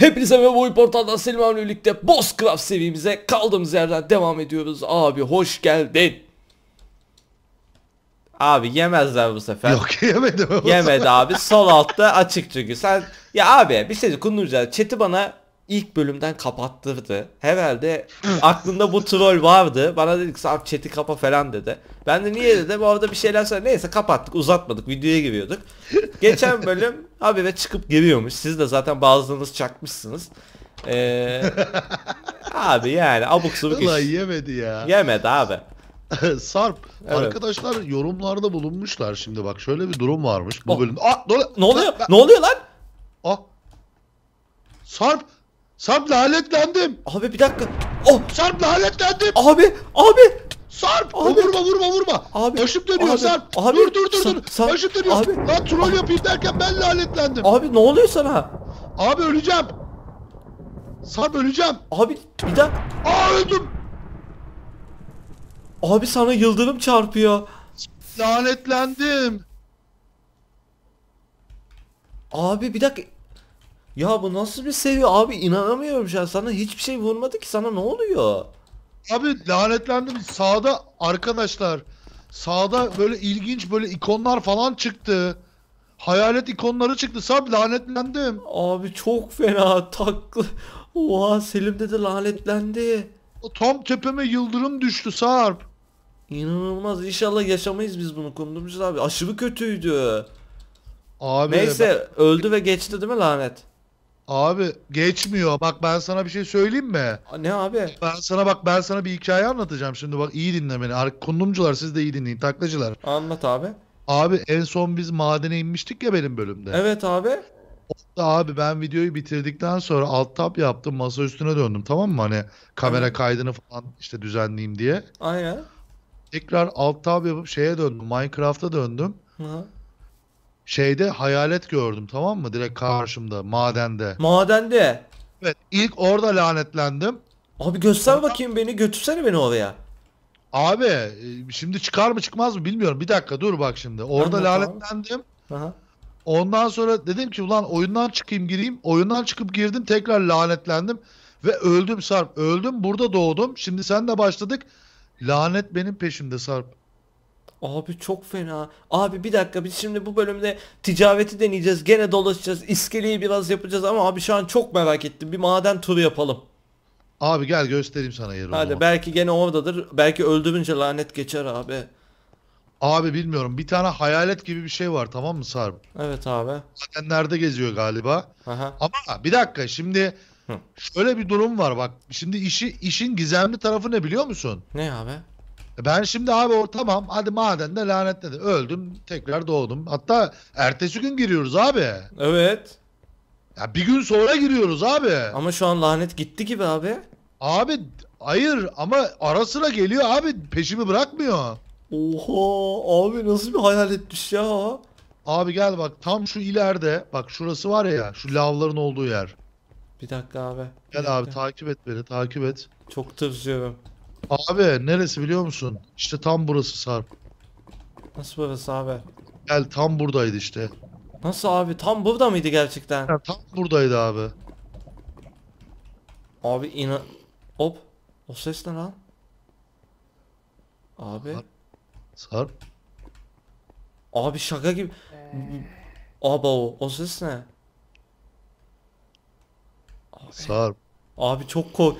Hepinize ve bu portaldan Selim birlikte Bosscraft seviyemize kaldığımız yerden devam ediyoruz. Abi hoş geldin. Abi yemezler bu sefer. Yok yemedi bu Yemedi abi. Sol altta açık çünkü. Sen ya abi bir şey kunduracağız. Chat'i bana ilk bölümden kapattırdı. Herhalde aklında bu troll vardı. Bana dedi ki abi chat'i kapa falan dedi. Ben de niye dedi. Bu arada bir şeyler söyle. Neyse kapattık uzatmadık. Videoya giriyorduk. Geçen bölüm Abi habire çıkıp geliyormuş. Siz de zaten bazılarınız çakmışsınız. Ee, abi yani abuk subuk Ulan iş. yemedi ya. Yemedi abi. Sarp evet. arkadaşlar yorumlarda bulunmuşlar şimdi bak şöyle bir durum varmış bu oh. bölümde. Aa, ne, oluyor? ne oluyor? Ne oluyor lan? Ah. Sarp Sarp lanetlendim. Abi bir dakika. Oh. Sarp lanetlendim. Abi abi Sarp! Abi. vurma vurma vurma. Abi. Başım dönüyor abi. Sarp. Abi. Dur dur dur. dur. Sa Başım dönüyor. Abi. Lan troll yapayım derken ben lanetlendim. Abi ne oluyor sana? Abi öleceğim. Sarp öleceğim. Abi bir dakika. Aa öldüm. Abi sana yıldırım çarpıyor. Lanetlendim. Abi bir dakika. Ya bu nasıl bir seviye abi inanamıyorum şu an sana hiçbir şey vurmadı ki sana ne oluyor? Abi lanetlendim. Sağda arkadaşlar sağda böyle ilginç böyle ikonlar falan çıktı. Hayalet ikonları çıktı. Sab lanetlendim. Abi çok fena taklı. Oha Selim dedi lanetlendi. O Tam tepeme yıldırım düştü Sarp. İnanılmaz. İnşallah yaşamayız biz bunu kondurmuşuz abi. Aşırı kötüydü. Abi Neyse öldü ve geçti değil mi lanet? Abi geçmiyor. Bak ben sana bir şey söyleyeyim mi? Ne abi? Ben sana bak ben sana bir hikaye anlatacağım şimdi. Bak iyi dinle beni. Kundumcular siz de iyi dinleyin. Taklacılar. Anlat abi. Abi en son biz madene inmiştik ya benim bölümde. Evet abi. Da Abi ben videoyu bitirdikten sonra alt tab yaptım. Masa üstüne döndüm tamam mı? Hani kamera Evet. kaydını falan işte düzenleyeyim diye. Aynen. Tekrar alt tab yapıp şeye döndüm. Minecraft'a döndüm. Hı şeyde hayalet gördüm tamam mı? Direkt karşımda madende. Madende. Evet ilk orada lanetlendim. Abi göster Sonra... bakayım beni götürsene beni oraya. Abi e, şimdi çıkar mı çıkmaz mı bilmiyorum. Bir dakika dur bak şimdi. Orada Anladım. lanetlendim. Aha. Ondan sonra dedim ki ulan oyundan çıkayım gireyim. Oyundan çıkıp girdim tekrar lanetlendim. Ve öldüm Sarp. Öldüm burada doğdum. Şimdi sen de başladık. Lanet benim peşimde Sarp. Abi çok fena. Abi bir dakika biz şimdi bu bölümde ticareti deneyeceğiz. Gene dolaşacağız. İskeleyi biraz yapacağız ama abi şu an çok merak ettim. Bir maden turu yapalım. Abi gel göstereyim sana yeri. Hadi onu. belki gene oradadır. Belki öldürünce lanet geçer abi. Abi bilmiyorum. Bir tane hayalet gibi bir şey var tamam mı Sarp? Evet abi. Zaten nerede geziyor galiba. Aha. Ama bir dakika şimdi Hı. şöyle bir durum var bak. Şimdi işi işin gizemli tarafı ne biliyor musun? Ne abi? E ben şimdi abi o tamam hadi maden madende lanetledi. Öldüm tekrar doğdum. Hatta ertesi gün giriyoruz abi. Evet. Ya bir gün sonra giriyoruz abi. Ama şu an lanet gitti gibi abi. Abi hayır ama ara sıra geliyor abi peşimi bırakmıyor. Oha abi nasıl bir hayal etmiş ya. Abi gel bak tam şu ileride bak şurası var ya şu lavların olduğu yer. Bir dakika abi. Bir Gel dakika. abi takip et beni takip et. Çok tırsıyorum. Abi neresi biliyor musun? İşte tam burası Sarp. Nasıl burası abi? Gel tam buradaydı işte. Nasıl abi? Tam burada mıydı gerçekten? Ya, tam buradaydı abi. Abi inan... Hop. O ses ne lan? Abi. Sarp. Sarp. Abi şaka gibi. Ee. Aba o, o ses ne? Abi. Sarp. Abi çok kork...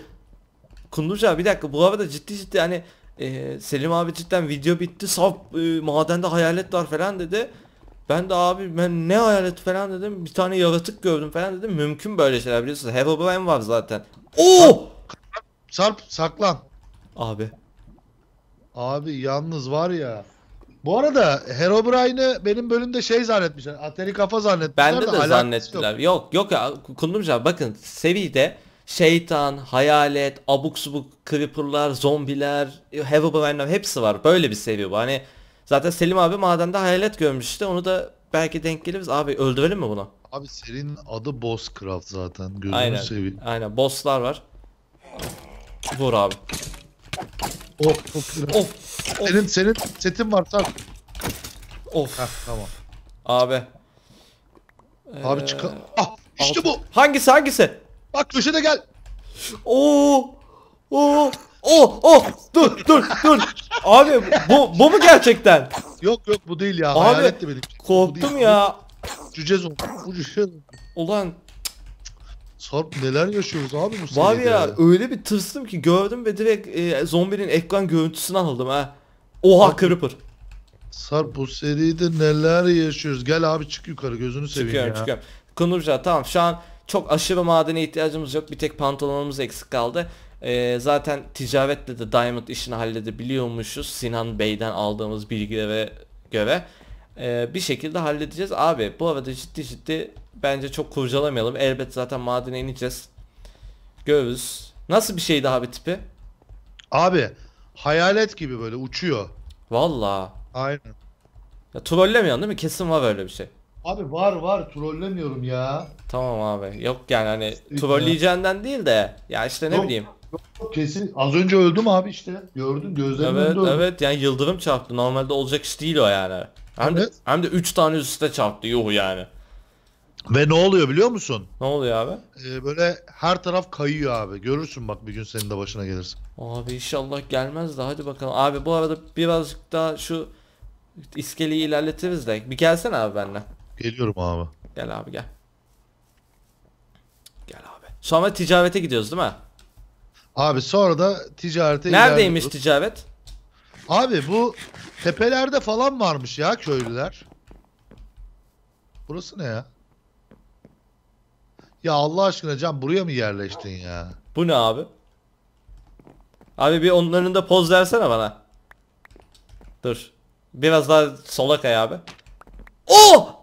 Kundurucu abi bir dakika bu arada ciddi ciddi hani e, Selim abi cidden video bitti saf e, madende hayalet var falan dedi. Ben de abi ben ne hayalet falan dedim bir tane yaratık gördüm falan dedim mümkün böyle şeyler biliyorsunuz Herobrine var zaten. Oo! Sarp saklan. Abi. Abi yalnız var ya. Bu arada Herobrine'ı benim bölümde şey zannetmişler. Ateri kafa zannetmişler. Bende de, de zannettiler. Yok yok, yok ya Kundumcu bakın seride şeytan, hayalet, abuk subuk creeper'lar, zombiler, Heaven hepsi var. Böyle bir seviye bu. Hani zaten Selim abi madende hayalet görmüştü. onu da belki denk geliriz. Abi öldürelim mi bunu? Abi serinin adı Bosscraft zaten. Gözünü aynen, seveyim. Aynen. Bosslar var. Vur abi. Of of of. of. Senin senin setin var tak. Of. Heh, tamam. Abi. Abi ee... çık. Ah işte bu. Hangisi hangisi? Bak köşede gel. Oo. Oo. Oh oh dur dur dur. Abi bu bu mu gerçekten? Yok yok bu değil ya. Abi, Hayal Korktum ya. Cüce zombi. Bu cüce Ulan Sarp neler yaşıyoruz abi bu Var ya, ya öyle bir tırstım ki gördüm ve direkt e, zombinin ekran görüntüsünü aldım ha. Oha abi, Creeper. Sarp bu seride neler yaşıyoruz. Gel abi çık yukarı gözünü seveyim çıkıyorum, ya. Çıkıyorum çıkıyorum. Konurca tamam şu an çok aşırı madene ihtiyacımız yok. Bir tek pantolonumuz eksik kaldı. E, zaten ticaretle de Diamond işini halledebiliyormuşuz. Sinan Bey'den aldığımız bilgilere göre. E, bir şekilde halledeceğiz. Abi bu arada ciddi ciddi bence çok kurcalamayalım. Elbet zaten madene ineceğiz. Görürüz. Nasıl bir şeydi abi tipi? Abi hayalet gibi böyle uçuyor. Valla. Aynen. Ya trollemiyorsun değil mi? Kesin var öyle bir şey. Abi var var trollemiyorum ya. Tamam abi. Yok yani hani trolleyeceğinden değil de ya işte ne Yok. bileyim. Yok, Kesin az önce öldüm abi işte. Gördün gözlerim Evet önünde evet yani yıldırım çarptı. Normalde olacak iş değil o yani. Hem de Evet. hem de 3 tane üst üste çarptı yuh yani. Ve ne oluyor biliyor musun? Ne oluyor abi? Ee, böyle her taraf kayıyor abi. Görürsün bak bir gün senin de başına gelirsin. Abi inşallah gelmez de hadi bakalım. Abi bu arada birazcık daha şu iskeleyi ilerletiriz de. Bir gelsene abi benimle. Geliyorum abi. Gel abi gel. Gel abi. Sonra ticarete gidiyoruz değil mi? Abi sonra da ticarete Neredeymiş ticaret? Abi bu tepelerde falan varmış ya köylüler. Burası ne ya? Ya Allah aşkına Can buraya mı yerleştin ya? Bu ne abi? Abi bir onların da poz versene bana. Dur. Biraz daha sola kay abi. Oh!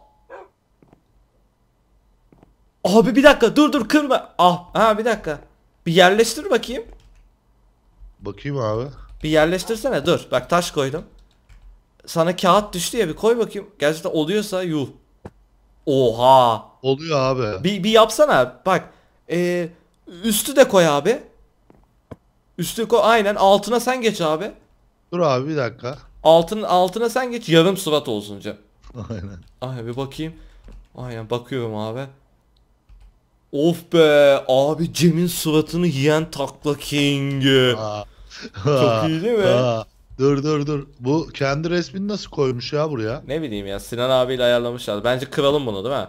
Abi bir dakika dur dur kırma. Ah ha bir dakika. Bir yerleştir bakayım. Bakayım abi. Bir yerleştirsene dur. Bak taş koydum. Sana kağıt düştü ya bir koy bakayım. Gerçekten oluyorsa yuh. Oha. Oluyor abi. Bir, bir yapsana bak. Ee, üstü de koy abi. Üstü koy aynen altına sen geç abi. Dur abi bir dakika. Altın, altına sen geç yarım surat olsun Cem. Aynen. Aynen bir bakayım. Aynen bakıyorum abi. Of be abi Cem'in suratını yiyen takla king. Çok iyi değil mi? Aa. Dur dur dur. Bu kendi resmini nasıl koymuş ya buraya? Ne bileyim ya Sinan abiyle ayarlamışlar. Bence kıralım bunu değil mi?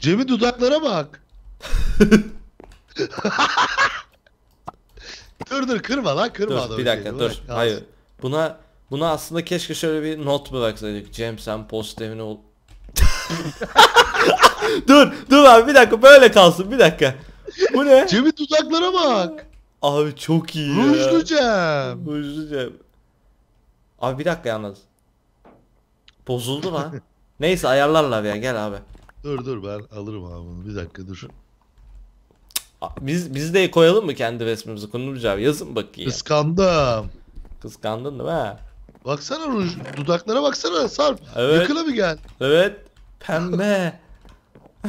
Cem'in dudaklara bak. dur dur kırma lan kırma. Dur bir dakika şey. dur. Bırak, Hayır. Buna buna aslında keşke şöyle bir not bıraksaydık. Cem sen post evine ol. dur dur abi bir dakika böyle kalsın bir dakika. Bu ne? Cem'in dudaklara bak. Abi çok iyi ya. Rujlu Cem. Rujlu Cem. Abi bir dakika yalnız. Bozuldu lan. Neyse ayarlarlar ya gel abi. Dur dur ben alırım abi bunu bir dakika dur. Biz biz de koyalım mı kendi resmimizi Kundurcu abi yazın bakayım. Kıskandım. Kıskandın değil mi? Baksana ruj, dudaklara baksana Sarp. Evet. Yakına bir gel. Evet. Pembe.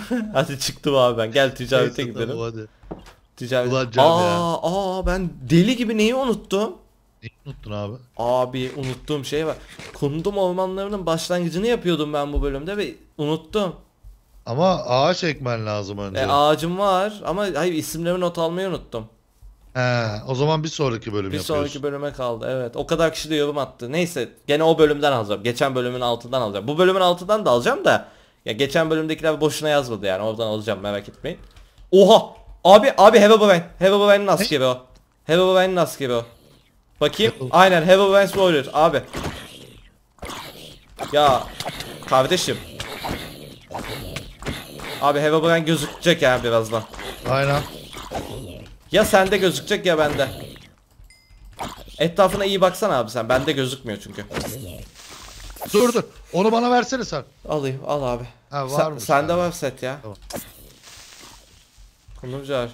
hadi çıktım abi ben. Gel ticarete gidelim. hadi. Ticaret. aa, ya. aa ben deli gibi neyi unuttum? Neyi unuttun abi? Abi unuttuğum şey var. Kundum ormanlarının başlangıcını yapıyordum ben bu bölümde ve unuttum. Ama ağaç ekmen lazım önce. E, ağacım var ama hayır isimlerimi not almayı unuttum. He, o zaman bir sonraki bölüm bir yapıyoruz. Bir sonraki bölüme kaldı evet. O kadar kişi de yorum attı. Neyse gene o bölümden alacağım. Geçen bölümün altından alacağım. Bu bölümün altından da alacağım da ya geçen bölümdekiler boşuna yazmadı yani oradan alacağım merak etmeyin. Oha! Abi abi Heva Bowen. Heva nasıl gibi o. Heva nasıl gibi o. Bakayım. Aynen Heva Bowen's Warrior abi. Ya kardeşim. Abi Heva Bowen gözükecek yani birazdan. Aynen. Ya sende gözükecek ya bende. Etrafına iyi baksana abi sen. Bende gözükmüyor çünkü. Dur dur. Onu bana versene sen. Alayım al abi. Ha, var mı? Sende var set ya. Tamam. Kundumcular.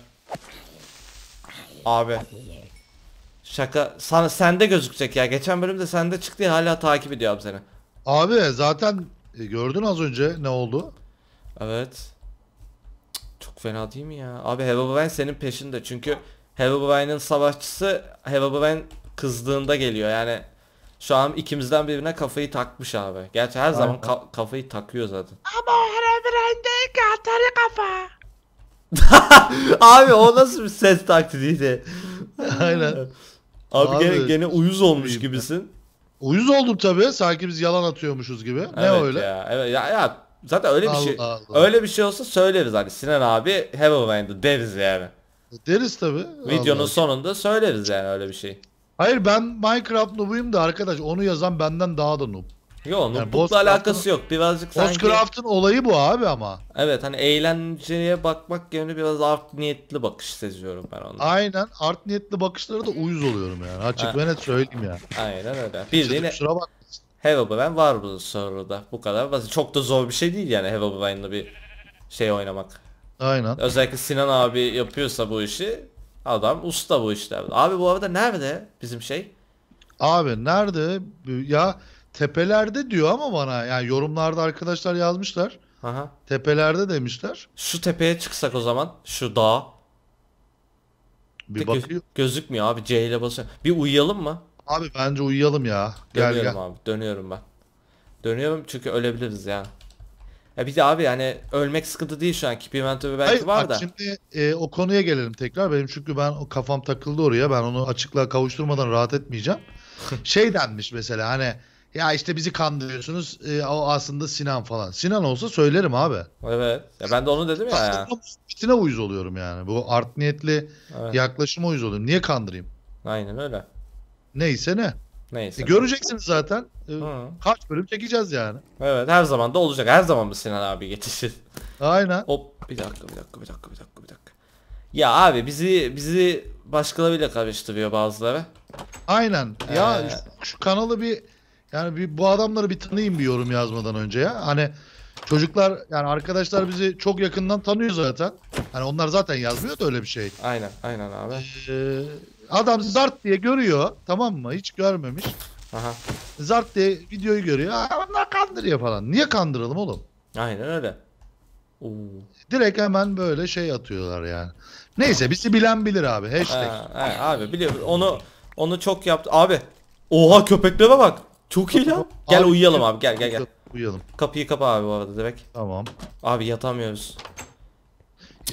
Abi. Şaka sana sende gözükecek ya. Geçen bölümde sende çıktı ya hala takip ediyor seni. Abi zaten e, gördün az önce ne oldu? Evet. Çok fena değil mi ya? Abi Herobrine senin peşinde çünkü Herobrine'in savaşçısı Herobrine kızdığında geliyor yani şu an ikimizden birine kafayı takmış abi. Gerçi her zaman ka- kafayı takıyor zaten. Ama her evrende katarı kafa. abi o nasıl bir ses taklidiydi? Aynen. Abi, Abi gene, gene uyuz olmuş gibisin. Uyuz oldum tabii. Sanki biz yalan atıyormuşuz gibi. ne Evet öyle? Ya, evet ya, ya zaten öyle bir şey- Allah şey Allah. öyle bir şey olsa söyleriz hani Sinan abi Heavenland'ı deriz yani. Deriz tabii. Videonun Allah. sonunda söyleriz yani öyle bir şey. Hayır ben Minecraft noobuyum da arkadaş onu yazan benden daha da noob. Yok nooblukla yani alakası yok. Birazcık sanki... Bosscraft'ın olayı bu abi ama. Evet hani eğlenceye bakmak yerine biraz art niyetli bakış seziyorum ben onu. Aynen art niyetli bakışlara da uyuz oluyorum yani. Açık ve net söyleyeyim yani. Aynen öyle. Bildiğin şuna bak. ben var bu soruda. Bu kadar basit. Çok da zor bir şey değil yani Herobrine'la bir şey oynamak. Aynen. Özellikle Sinan abi yapıyorsa bu işi Adam usta bu işlerde. Abi bu arada nerede bizim şey? Abi nerede? Ya tepelerde diyor ama bana yani yorumlarda arkadaşlar yazmışlar. Aha. Tepelerde demişler. Şu tepeye çıksak o zaman. Şu dağ. Bir bakıyor. Gözükmüyor abi C ile basıyor. Bir uyuyalım mı? Abi bence uyuyalım ya. Dönüyorum gel, gel. abi dönüyorum ben. Dönüyorum çünkü ölebiliriz ya. Ya bir de abi yani ölmek sıkıntı değil şu an. Keep inventory belki Hayır, var bak da. Şimdi e, o konuya gelelim tekrar. Benim çünkü ben o kafam takıldı oraya. Ben onu açıklığa kavuşturmadan rahat etmeyeceğim. şey denmiş mesela hani ya işte bizi kandırıyorsunuz. E, o aslında Sinan falan. Sinan olsa söylerim abi. Evet. Ya ben de onu dedim ya. ya. Bitine uyuz oluyorum yani. Bu art niyetli evet. yaklaşıma uyuz oluyorum. Niye kandırayım? Aynen öyle. Neyse ne. Neyse. E göreceksiniz zaten. E, ha. Kaç bölüm çekeceğiz yani. Evet her zaman da olacak. Her zaman mı Sinan abi yetişir? Aynen. Hop bir dakika bir dakika bir dakika bir dakika bir dakika. Ya abi bizi bizi başkalarıyla karıştırıyor bazıları. Aynen. Ya ee... şu, şu kanalı bir yani bir bu adamları bir tanıyayım bir yorum yazmadan önce ya. Hani çocuklar yani arkadaşlar bizi çok yakından tanıyor zaten. Hani onlar zaten yazmıyor da öyle bir şey. Aynen aynen abi. Ee, Adam zart diye görüyor tamam mı? Hiç görmemiş. Aha. Zart diye videoyu görüyor. Aa, Onlar kandırıyor falan. Niye kandıralım oğlum? Aynen öyle. Oo. Direkt hemen böyle şey atıyorlar yani. Neyse bizi bilen bilir abi. Hashtag. Ha, ha, abi biliyor onu onu çok yaptı. Abi oha köpeklere bak. Çok iyi lan. Gel Abi, uyuyalım abi gel gel gel. Uyuyalım. Kapıyı kapa abi bu arada direkt. Tamam. Abi yatamıyoruz.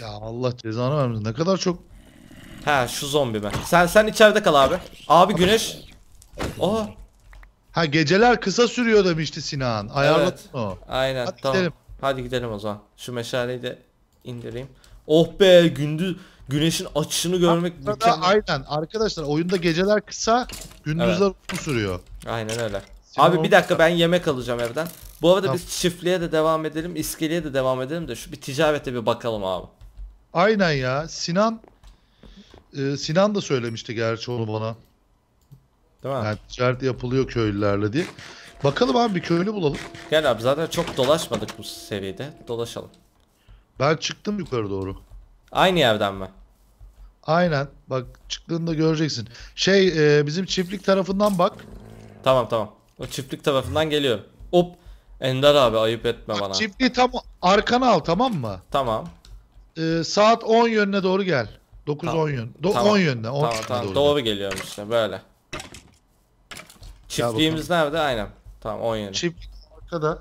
Ya Allah cezanı vermesin. Ne kadar çok Ha şu zombi ben. Sen sen içeride kal abi. Abi güneş. Oha. Ha geceler kısa sürüyor demişti Sinan. Ayarlat. evet. o. Aynen Hadi tamam. Gidelim. Hadi gidelim o zaman. Şu meşaleyi de indireyim. Oh be gündüz güneşin açışını görmek Arkada, mükemmel. Aynen arkadaşlar oyunda geceler kısa gündüzler evet. uzun sürüyor. Aynen öyle. Senin Abi bir dakika ben yemek alacağım evden. Bu arada tamam. biz çiftliğe de devam edelim, iskeleye de devam edelim de şu bir ticarete bir bakalım abi. Aynen ya. Sinan e, Sinan da söylemişti gerçi onu bana. Değil mi? Yani ticaret yapılıyor köylülerle diye. Bakalım abi bir köylü bulalım. Gel abi zaten çok dolaşmadık bu seviyede. Dolaşalım. Ben çıktım yukarı doğru. Aynı yerden mi? Aynen. Bak çıktığında göreceksin. Şey e, bizim çiftlik tarafından bak. Tamam tamam. O çiftlik tarafından geliyor. Hop. Ender abi ayıp etme bak, bana. Çiftliği tam arkana al tamam mı? Tamam. E, saat 10 yönüne doğru gel. 9-10 yön. Do tamam. yönde. 10 tamam tamam doğru, doğru geliyorum işte böyle. Çiftliğimiz nerede? Aynen. Tamam 10 yönü. Çift arkada.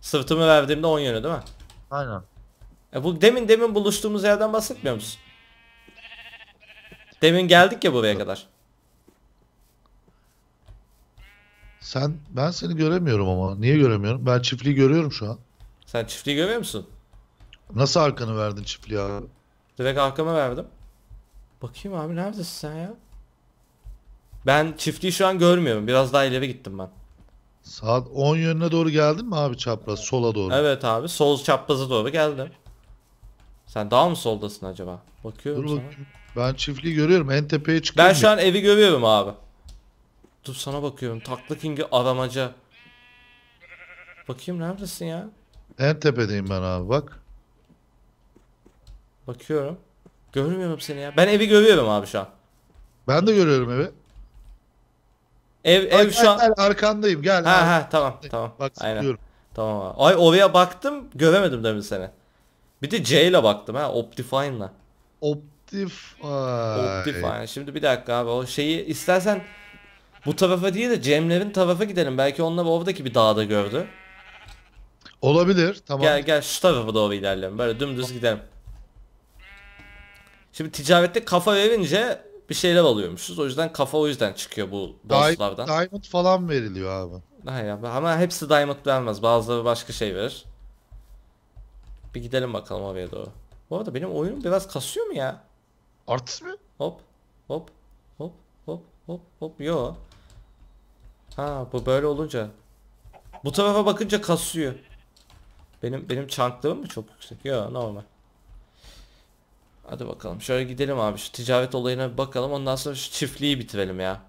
Sırtımı verdiğimde 10 yönü değil mi? Aynen. E bu demin demin buluştuğumuz yerden bahsetmiyor musun? Demin geldik ya buraya evet. kadar. Sen ben seni göremiyorum ama. Niye göremiyorum? Ben çiftliği görüyorum şu an. Sen çiftliği görüyor musun? Nasıl arkanı verdin çiftliğe abi? Direkt arkama verdim. Bakayım abi neredesin sen ya? Ben çiftliği şu an görmüyorum. Biraz daha ileri gittim ben. Saat 10 yönüne doğru geldin mi abi çapraz? Sola doğru. Evet abi sol çapraza doğru geldim. Sen daha mı soldasın acaba? Bakıyorum Dur sana. bakayım. Ben çiftliği görüyorum. En tepeye çıkıyorum. Ben şu an evi görüyorum abi. Dur sana bakıyorum. Takla King'i aramaca. Bakayım neredesin ya? En tepedeyim ben abi bak. Bakıyorum. Görmüyorum seni ya. Ben evi görüyorum abi şu an. Ben de görüyorum evi. Ev ev Bak, şu gel, an gel, arkandayım gel. Ha ha tamam tamam. Bak Aynen. Tamam abi. Ay oraya baktım göremedim demin seni. Bir de C ile baktım ha Optifine'la. Optifine. Optifine. Şimdi bir dakika abi o şeyi istersen bu tarafa değil de Cemlerin tarafa gidelim. Belki onlar oradaki bir dağda gördü. Olabilir tamam. Gel gel şu tarafa doğru ilerleyelim. Böyle dümdüz gidelim. Şimdi ticarette kafa verince bir şeyler alıyormuşuz. O yüzden kafa o yüzden çıkıyor bu bosslardan. Diamond falan veriliyor abi. Hayır ama hepsi diamond vermez. Bazıları başka şey verir. Bir gidelim bakalım oraya doğru. Bu arada benim oyunum biraz kasıyor mu ya? Artist mı? Hop hop hop hop hop hop yo. Ha bu böyle olunca. Bu tarafa bakınca kasıyor. Benim benim çanklığım mı çok yüksek? Yo normal. Hadi bakalım. Şöyle gidelim abi şu ticaret olayına bir bakalım. Ondan sonra şu çiftliği bitirelim ya.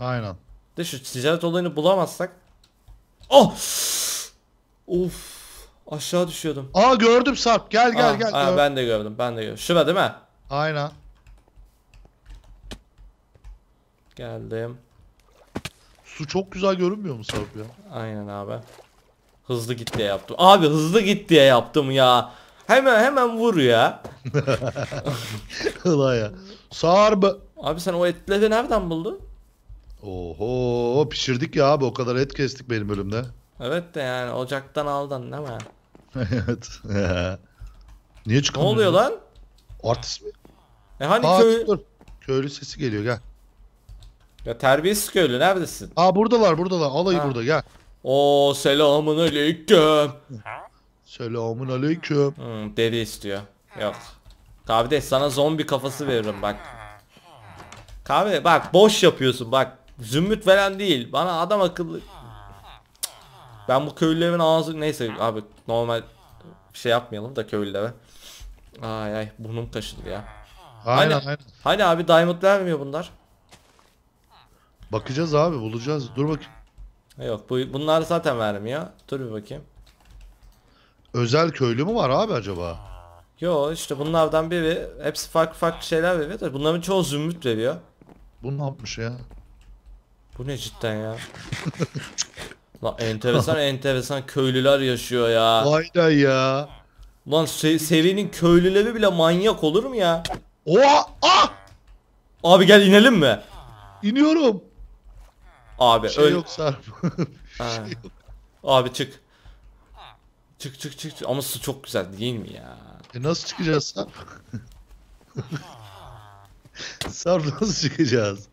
Aynen. De şu ticaret olayını bulamazsak. Oh! Of! Aşağı düşüyordum. Aa gördüm Sarp. Gel gel aa, ah, gel. Aa, ah, ben de gördüm. Ben de gördüm. Şura değil mi? Aynen. Geldim. Su çok güzel görünmüyor mu Sarp ya? Aynen abi. Hızlı git diye yaptım. Abi hızlı git diye yaptım ya. Hemen hemen vur ya. Ulan ya. Sağır mı? Abi sen o etleri nereden buldun? Oho pişirdik ya abi o kadar et kestik benim bölümde. Evet de yani ocaktan aldın değil mi? evet. Niye çıkamıyor? Ne oluyor lan? Artist mi? E hani Aa, köy... Dur. Köylü sesi geliyor gel. Ya terbiyesiz köylü neredesin? Aa buradalar buradalar alayı ha. burada gel. Oo selamun aleyküm. Selamun aleyküm. Hmm, deri istiyor. Yok. Kardeş sana zombi kafası veririm bak. Kahve bak boş yapıyorsun bak. Zümrüt veren değil. Bana adam akıllı. Ben bu köylülerin ağzı neyse abi normal bir şey yapmayalım da köylülere. Ay ay burnum taşıdı ya. Aynen hani, aynen. Hani abi diamond vermiyor bunlar. Bakacağız abi bulacağız. Dur bakayım. Yok bu, bunlar zaten vermiyor. Dur bir bakayım özel köylü mü var abi acaba? Yo işte bunlardan biri. Hepsi farklı farklı şeyler veriyor da bunların çoğu zümrüt veriyor. Bu ne yapmış ya? Bu ne cidden ya? Lan enteresan enteresan köylüler yaşıyor ya. Vay da ya. Lan se serinin köylüleri bile manyak olur mu ya? Oha! Ah! Abi gel inelim mi? İniyorum. Abi şey öl... yok Sarp. şey yok. Abi çık. Çık çık çık ama su çok güzel değil mi ya? E nasıl çıkacağız Sarp? Sarp nasıl çıkacağız?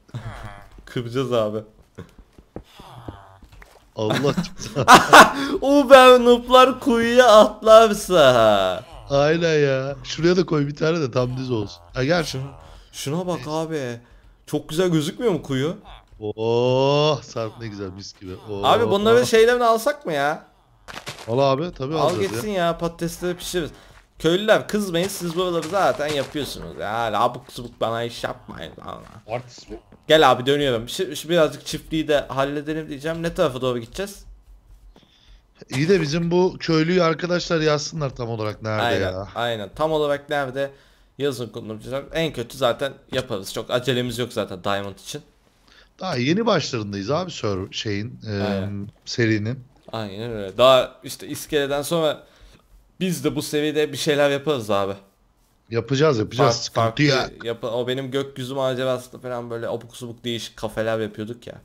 Kıracağız abi. Allah O ben nuplar kuyuya atlarsa. Aynen ya. Şuraya da koy bir tane de tam düz olsun. Ha gel şunu. Şuna bak abi. Çok güzel gözükmüyor mu kuyu? Oh Sarp ne güzel mis gibi. Oh. Abi bunları oh. şeylerini alsak mı ya? Al abi tabii Al gitsin ya. ya patatesleri pişiririz. Köylüler kızmayın siz buraları zaten yapıyorsunuz ya abuk subuk bana iş yapmayın Allah. Artist mi? Gel abi dönüyorum. Şu, şu birazcık çiftliği de halledelim diyeceğim. Ne tarafa doğru gideceğiz? İyi de bizim bu köylüyü arkadaşlar yazsınlar tam olarak nerede aynen, ya. Aynen tam olarak nerede yazın kullanacaklar. En kötü zaten yaparız. Çok acelemiz yok zaten Diamond için. Daha yeni başlarındayız abi şeyin e, serinin. Aynen öyle. Daha işte iskeleden sonra biz de bu seviyede bir şeyler yaparız abi. Yapacağız yapacağız. Fark, Sıkıntı farklı ya. yap- o benim gökyüzü macerasında falan böyle abuk subuk değişik kafeler yapıyorduk ya.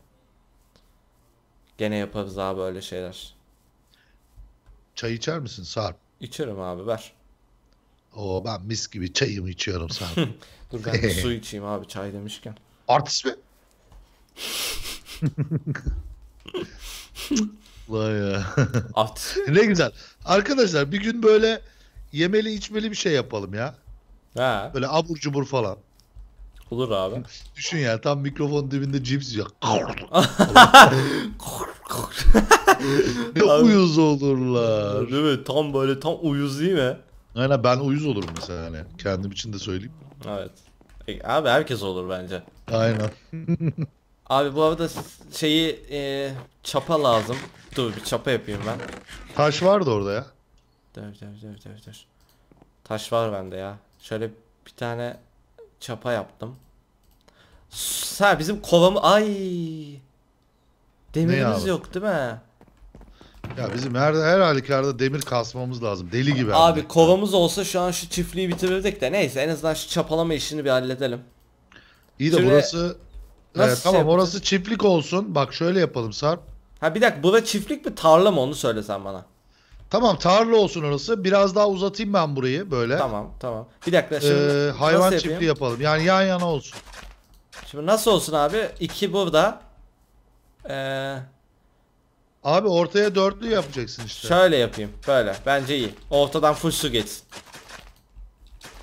Gene yaparız abi öyle şeyler. Çay içer misin Sarp? İçerim abi ver. O ben mis gibi çayımı içiyorum Sarp. Dur ben bir su içeyim abi çay demişken. Artist mi? Vay ya. ne güzel. Arkadaşlar bir gün böyle yemeli içmeli bir şey yapalım ya. He. Böyle abur cubur falan. Olur abi. Düşün ya tam mikrofon dibinde cips ya, ne uyuz olurlar. Değil mi? Tam böyle tam uyuz değil mi? Aynen ben uyuz olurum mesela hani. Kendim için de söyleyeyim. Evet. E, abi herkes olur bence. Aynen. Abi bu arada şeyi e, çapa lazım. Dur bir çapa yapayım ben. Taş var da orada ya. Dur dur dur dur dur. Taş var bende ya. Şöyle bir tane çapa yaptım. Ha bizim kovam ay. Demirimiz yok değil mi? Ya bizim her, her halükarda demir kasmamız lazım. Deli gibi. Abi hem kovamız olsa şu an şu çiftliği bitirirdik de neyse en azından şu çapalama işini bir halledelim. İyi de Şimdi... burası ee, nasıl ee, tamam şey orası çiftlik olsun. Bak şöyle yapalım Sarp. Ha bir dakika bura çiftlik mi tarla mı onu söylesen bana. Tamam tarla olsun orası. Biraz daha uzatayım ben burayı böyle. Tamam tamam. Bir dakika şimdi ee, hayvan nasıl çiftliği yapalım. Yani yan yana olsun. Şimdi nasıl olsun abi? 2 burada. Ee... Abi ortaya dörtlü yapacaksın işte. Şöyle yapayım. Böyle. Bence iyi. Ortadan full su geçsin.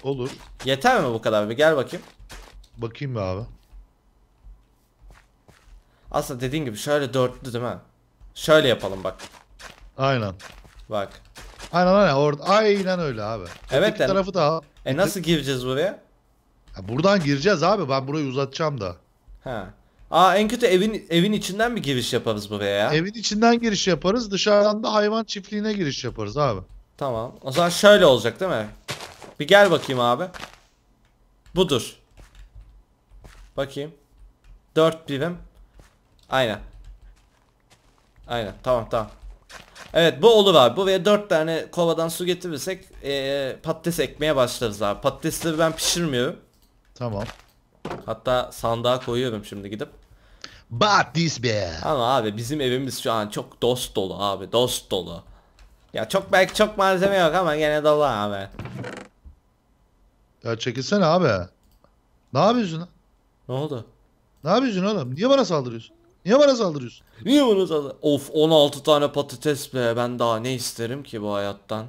Olur. Yeter mi bu kadar? Bir gel bakayım. Bakayım abi. Aslında dediğin gibi şöyle dörtlü değil mi? Şöyle yapalım bak. Aynen. Bak. Aynen aynen orada aynen öyle abi. Evet. Öteki yani. tarafı da. E nasıl gireceğiz buraya? Ya buradan gireceğiz abi. Ben burayı uzatacağım da. Ha. Aa en kötü evin evin içinden bir giriş yaparız buraya ya. Evin içinden giriş yaparız. Dışarıdan da hayvan çiftliğine giriş yaparız abi. Tamam. O zaman şöyle olacak değil mi? Bir gel bakayım abi. Budur. Bakayım. Dört birim. Aynen. Aynen tamam tamam. Evet bu olur abi. Buraya dört tane kovadan su getirirsek ee, patates ekmeye başlarız abi. Patatesleri ben pişirmiyorum. Tamam. Hatta sandığa koyuyorum şimdi gidip. But this bear. Ama abi bizim evimiz şu an çok dost dolu abi. Dost dolu. Ya çok belki çok malzeme yok ama gene dolu abi. Ya çekilsene abi. Ne yapıyorsun lan? Ne oldu? Ne yapıyorsun oğlum? Niye bana saldırıyorsun? Niye bana saldırıyorsun? Niye bana saldırıyorsun? Of 16 tane patates be ben daha ne isterim ki bu hayattan?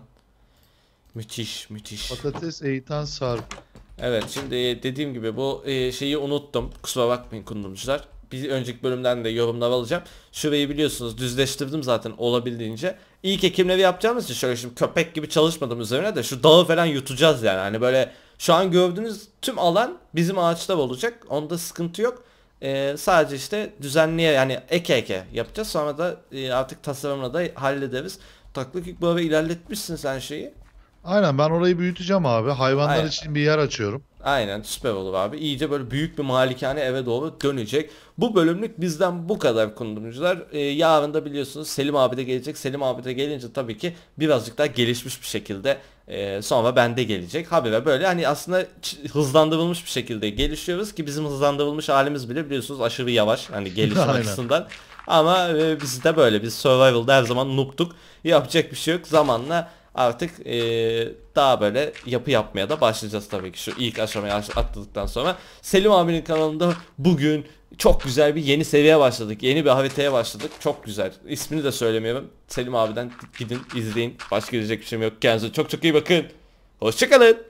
Müthiş müthiş. Patates eğiten sarp. Evet şimdi e, dediğim gibi bu e, şeyi unuttum. Kusura bakmayın kundumcular. Bir önceki bölümden de yorumlar alacağım. Şurayı biliyorsunuz düzleştirdim zaten olabildiğince. İlk ekimleri yapacağımız için şöyle şimdi köpek gibi çalışmadım üzerine de şu dağı falan yutacağız yani. Hani böyle şu an gördüğünüz tüm alan bizim ağaçlar olacak. Onda sıkıntı yok. E, sadece işte düzenliye yani eke eke yapacağız. Sonra da e, artık tasarımla da hallederiz. Taklı kickball'a ilerletmişsin sen şeyi. Aynen ben orayı büyüteceğim abi. Hayvanlar Aynen. için bir yer açıyorum. Aynen süper olur abi. İyice böyle büyük bir malikane eve doğru dönecek. Bu bölümlük bizden bu kadar kundumcular. Ee, yarın da biliyorsunuz Selim abi de gelecek. Selim abi de gelince tabii ki birazcık daha gelişmiş bir şekilde ee, sonra bende gelecek. Habire böyle hani aslında hızlandırılmış bir şekilde gelişiyoruz ki bizim hızlandırılmış halimiz bile biliyorsunuz aşırı yavaş hani gelişim açısından. Ama e, biz de böyle biz survival'da her zaman nuktuk. Yapacak bir şey yok. Zamanla artık ee, daha böyle yapı yapmaya da başlayacağız tabii ki şu ilk aşamaya atladıktan sonra. Selim abinin kanalında bugün çok güzel bir yeni seviye başladık. Yeni bir haritaya başladık. Çok güzel. İsmini de söylemiyorum. Selim abiden gidin izleyin. Başka diyecek bir şeyim yok. Kendinize çok çok iyi bakın. Hoşçakalın.